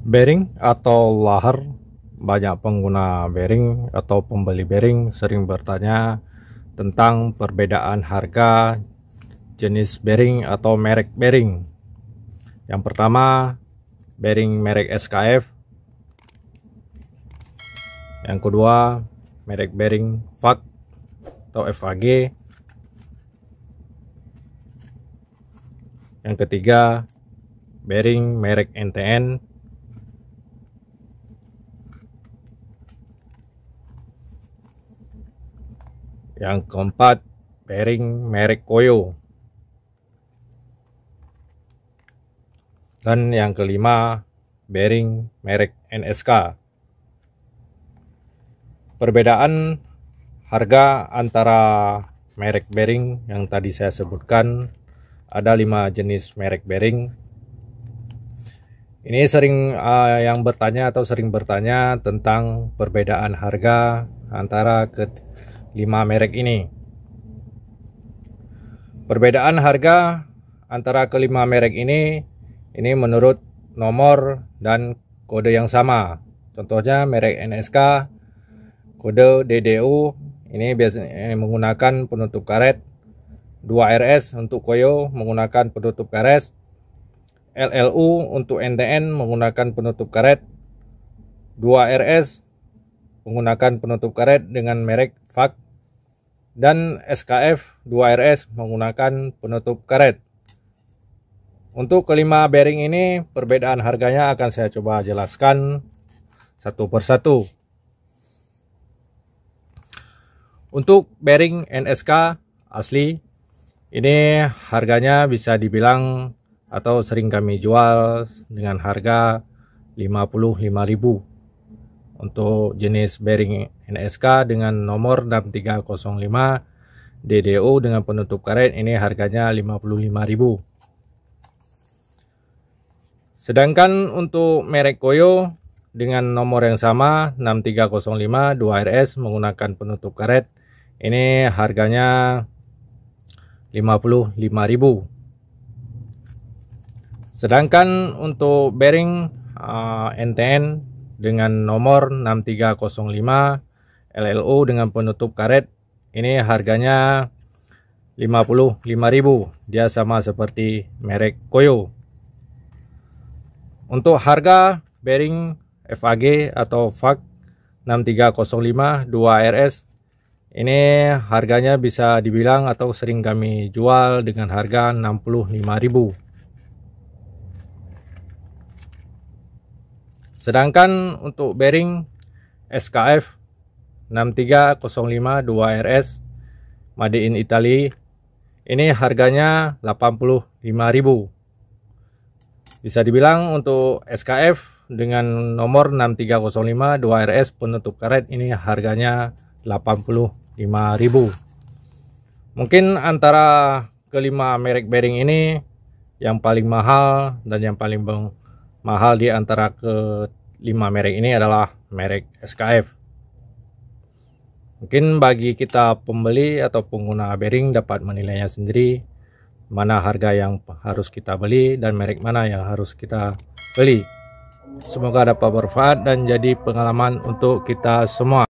Bearing atau lahar banyak pengguna bearing atau pembeli bearing sering bertanya tentang perbedaan harga jenis bearing atau merek bearing. Yang pertama, bearing merek SKF. Yang kedua, merek bearing FAG atau FAG. Yang ketiga, bearing merek NTN Yang keempat, bearing merek Koyo. Dan yang kelima, bearing merek NSK. Perbedaan harga antara merek bearing yang tadi saya sebutkan ada lima jenis merek bearing. Ini sering uh, yang bertanya atau sering bertanya tentang perbedaan harga antara ke 5 merek ini. Perbedaan harga antara kelima merek ini ini menurut nomor dan kode yang sama. Contohnya merek NSK kode DDU ini biasanya menggunakan penutup karet 2RS untuk Koyo menggunakan penutup karet LLU untuk NTN menggunakan penutup karet 2RS menggunakan penutup karet dengan merek FAK dan SKF 2RS menggunakan penutup karet. Untuk kelima bearing ini perbedaan harganya akan saya coba jelaskan satu persatu. Untuk bearing NSK asli ini harganya bisa dibilang atau sering kami jual dengan harga 55.000 untuk jenis bearing NSK dengan nomor 6305 DDO dengan penutup karet ini harganya 55.000 sedangkan untuk merek Koyo dengan nomor yang sama 6305 2RS menggunakan penutup karet ini harganya 55.000 sedangkan untuk bearing uh, NTN dengan nomor 6305 LLO dengan penutup karet. Ini harganya 55.000. Dia sama seperti merek Koyo. Untuk harga bearing FAG atau FAG 6305 2 RS ini harganya bisa dibilang atau sering kami jual dengan harga 65.000. Sedangkan untuk bearing SKF 6305 2RS Made in Italy ini harganya 85.000. Bisa dibilang untuk SKF dengan nomor 6305 2RS penutup karet ini harganya 85.000. Mungkin antara kelima merek bearing ini yang paling mahal dan yang paling mahal di antara ke kelima merek ini adalah merek SKF. Mungkin bagi kita pembeli atau pengguna bearing dapat menilainya sendiri mana harga yang harus kita beli dan merek mana yang harus kita beli. Semoga dapat bermanfaat dan jadi pengalaman untuk kita semua.